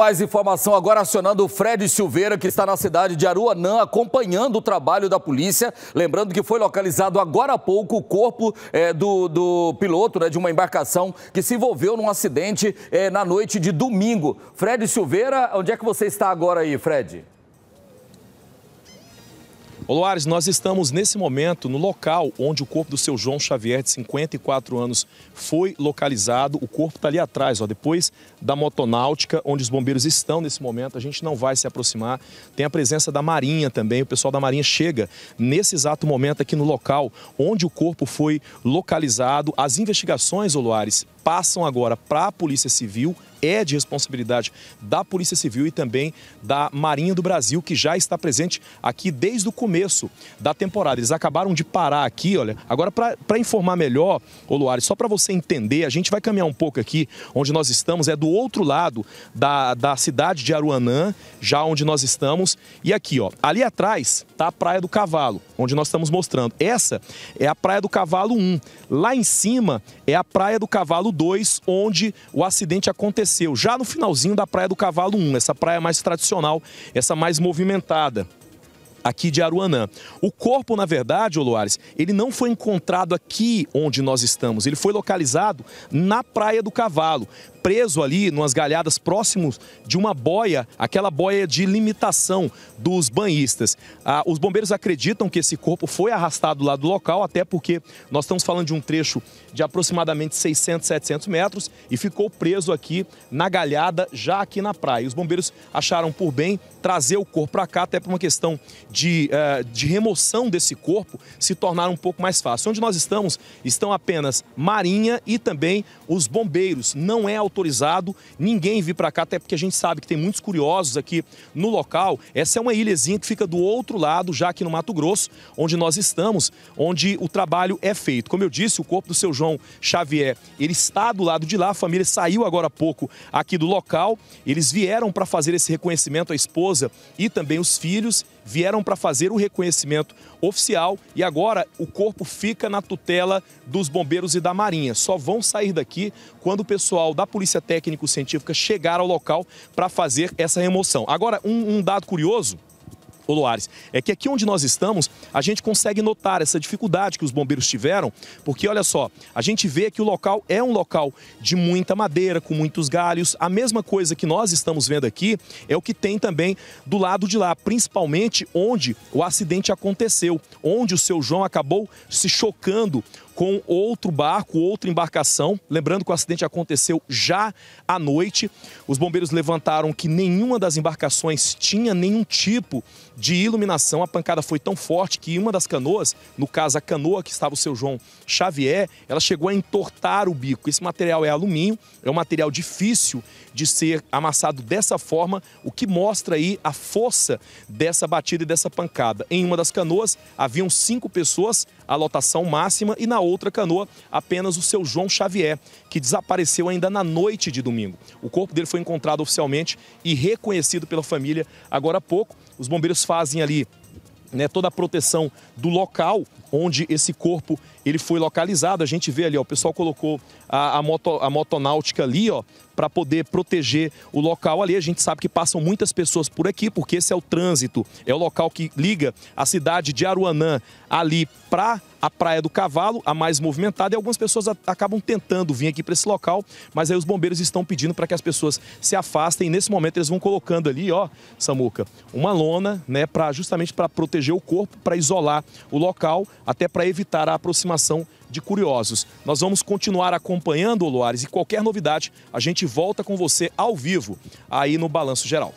Mais informação agora acionando o Fred Silveira, que está na cidade de Aruanã, acompanhando o trabalho da polícia. Lembrando que foi localizado agora há pouco o corpo é, do, do piloto né, de uma embarcação que se envolveu num acidente é, na noite de domingo. Fred Silveira, onde é que você está agora aí, Fred? Ô nós estamos nesse momento no local onde o corpo do seu João Xavier, de 54 anos, foi localizado. O corpo está ali atrás, ó, depois da motonáutica, onde os bombeiros estão nesse momento. A gente não vai se aproximar. Tem a presença da Marinha também. O pessoal da Marinha chega nesse exato momento aqui no local onde o corpo foi localizado. As investigações, ô passam agora para a Polícia Civil, é de responsabilidade da Polícia Civil e também da Marinha do Brasil, que já está presente aqui desde o começo da temporada. Eles acabaram de parar aqui, olha. Agora, para informar melhor, Oluari, só para você entender, a gente vai caminhar um pouco aqui, onde nós estamos, é do outro lado da, da cidade de Aruanã, já onde nós estamos. E aqui, ó, ali atrás está a Praia do Cavalo, onde nós estamos mostrando. Essa é a Praia do Cavalo 1. Lá em cima é a Praia do Cavalo Cavalo 2, onde o acidente aconteceu, já no finalzinho da Praia do Cavalo 1, essa praia mais tradicional, essa mais movimentada aqui de Aruanã. O corpo, na verdade, Oloares, ele não foi encontrado aqui onde nós estamos, ele foi localizado na Praia do Cavalo preso ali, numas galhadas próximos de uma boia, aquela boia de limitação dos banhistas. Ah, os bombeiros acreditam que esse corpo foi arrastado lá do local, até porque nós estamos falando de um trecho de aproximadamente 600, 700 metros e ficou preso aqui na galhada, já aqui na praia. Os bombeiros acharam por bem trazer o corpo para cá, até por uma questão de, uh, de remoção desse corpo, se tornar um pouco mais fácil. Onde nós estamos, estão apenas Marinha e também os bombeiros. Não é o autorizado ninguém vir para cá, até porque a gente sabe que tem muitos curiosos aqui no local. Essa é uma ilhazinha que fica do outro lado, já aqui no Mato Grosso, onde nós estamos, onde o trabalho é feito. Como eu disse, o corpo do seu João Xavier, ele está do lado de lá, a família saiu agora há pouco aqui do local, eles vieram para fazer esse reconhecimento à esposa e também os filhos, vieram para fazer o reconhecimento oficial e agora o corpo fica na tutela dos bombeiros e da Marinha. Só vão sair daqui quando o pessoal da Polícia polícia técnico-científica chegar ao local para fazer essa remoção. Agora, um, um dado curioso Loares. É que aqui onde nós estamos, a gente consegue notar essa dificuldade que os bombeiros tiveram, porque olha só, a gente vê que o local é um local de muita madeira, com muitos galhos. A mesma coisa que nós estamos vendo aqui é o que tem também do lado de lá, principalmente onde o acidente aconteceu, onde o seu João acabou se chocando com outro barco, outra embarcação. Lembrando que o acidente aconteceu já à noite. Os bombeiros levantaram que nenhuma das embarcações tinha nenhum tipo de iluminação. A pancada foi tão forte que uma das canoas, no caso a canoa que estava o seu João Xavier, ela chegou a entortar o bico. Esse material é alumínio, é um material difícil de ser amassado dessa forma, o que mostra aí a força dessa batida e dessa pancada. Em uma das canoas haviam cinco pessoas, a lotação máxima, e na outra outra canoa apenas o seu João Xavier, que desapareceu ainda na noite de domingo. O corpo dele foi encontrado oficialmente e reconhecido pela família agora há pouco. Os bombeiros fazem ali né, toda a proteção do local onde esse corpo ele foi localizado. A gente vê ali, ó, o pessoal colocou a, a, moto, a motonáutica ali, ó, para poder proteger o local ali. A gente sabe que passam muitas pessoas por aqui, porque esse é o trânsito, é o local que liga a cidade de Aruanã ali para a Praia do Cavalo, a mais movimentada, e algumas pessoas acabam tentando vir aqui para esse local, mas aí os bombeiros estão pedindo para que as pessoas se afastem. E nesse momento eles vão colocando ali, ó, Samuca, uma lona, né, para justamente para proteger proteger o corpo, para isolar o local, até para evitar a aproximação de curiosos. Nós vamos continuar acompanhando o Luares e qualquer novidade a gente volta com você ao vivo aí no Balanço Geral.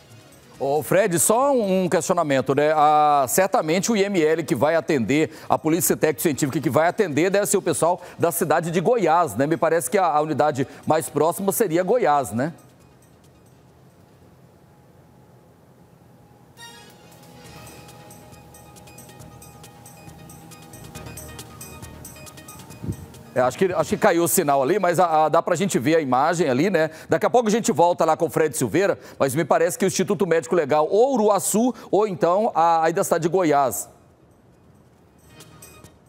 Ô Fred, só um questionamento, né? Ah, certamente o IML que vai atender, a Polícia Técnico Científica que vai atender, deve ser o pessoal da cidade de Goiás, né? Me parece que a, a unidade mais próxima seria Goiás, né? É, acho, que, acho que caiu o sinal ali, mas a, a, dá para a gente ver a imagem ali, né? Daqui a pouco a gente volta lá com o Fred Silveira, mas me parece que o Instituto Médico Legal ou Uruaçu ou então a, aí da cidade de Goiás,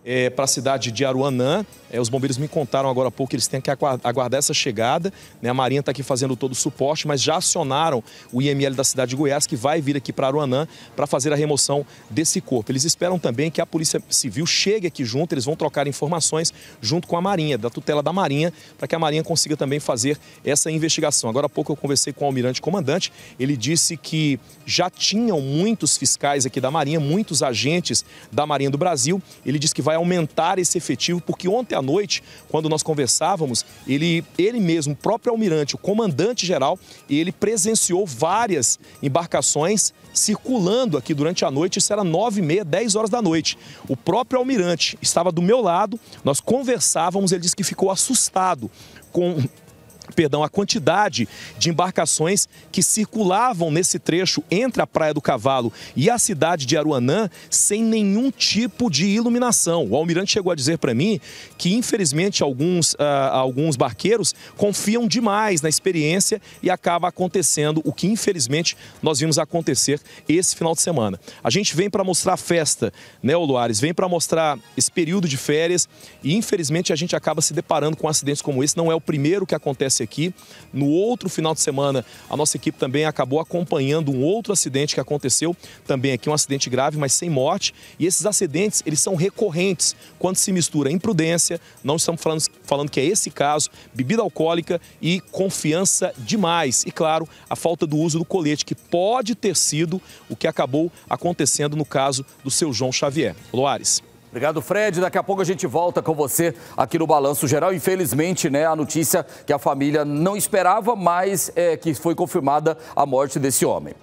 é, para a cidade de Aruanã. É, os bombeiros me contaram agora há pouco que eles têm que aguardar essa chegada. Né? A Marinha está aqui fazendo todo o suporte, mas já acionaram o IML da cidade de Goiás, que vai vir aqui para Aruanã para fazer a remoção desse corpo. Eles esperam também que a Polícia Civil chegue aqui junto, eles vão trocar informações junto com a Marinha, da tutela da Marinha, para que a Marinha consiga também fazer essa investigação. Agora há pouco eu conversei com o almirante comandante, ele disse que já tinham muitos fiscais aqui da Marinha, muitos agentes da Marinha do Brasil. Ele disse que vai vai aumentar esse efetivo, porque ontem à noite, quando nós conversávamos, ele, ele mesmo, o próprio almirante, o comandante geral, ele presenciou várias embarcações circulando aqui durante a noite, isso era 9 e meia, 10 horas da noite. O próprio almirante estava do meu lado, nós conversávamos, ele disse que ficou assustado com perdão, a quantidade de embarcações que circulavam nesse trecho entre a Praia do Cavalo e a cidade de Aruanã sem nenhum tipo de iluminação. O almirante chegou a dizer para mim que, infelizmente, alguns, uh, alguns barqueiros confiam demais na experiência e acaba acontecendo o que, infelizmente, nós vimos acontecer esse final de semana. A gente vem para mostrar a festa, né, Oluares? Vem para mostrar esse período de férias e, infelizmente, a gente acaba se deparando com acidentes como esse. Não é o primeiro que acontece acontece aqui. No outro final de semana, a nossa equipe também acabou acompanhando um outro acidente que aconteceu, também aqui um acidente grave, mas sem morte. E esses acidentes, eles são recorrentes quando se mistura imprudência, não estamos falando, falando que é esse caso, bebida alcoólica e confiança demais. E claro, a falta do uso do colete, que pode ter sido o que acabou acontecendo no caso do seu João Xavier. Loares. Obrigado, Fred. Daqui a pouco a gente volta com você aqui no Balanço Geral. Infelizmente, né, a notícia que a família não esperava, mas é, que foi confirmada a morte desse homem.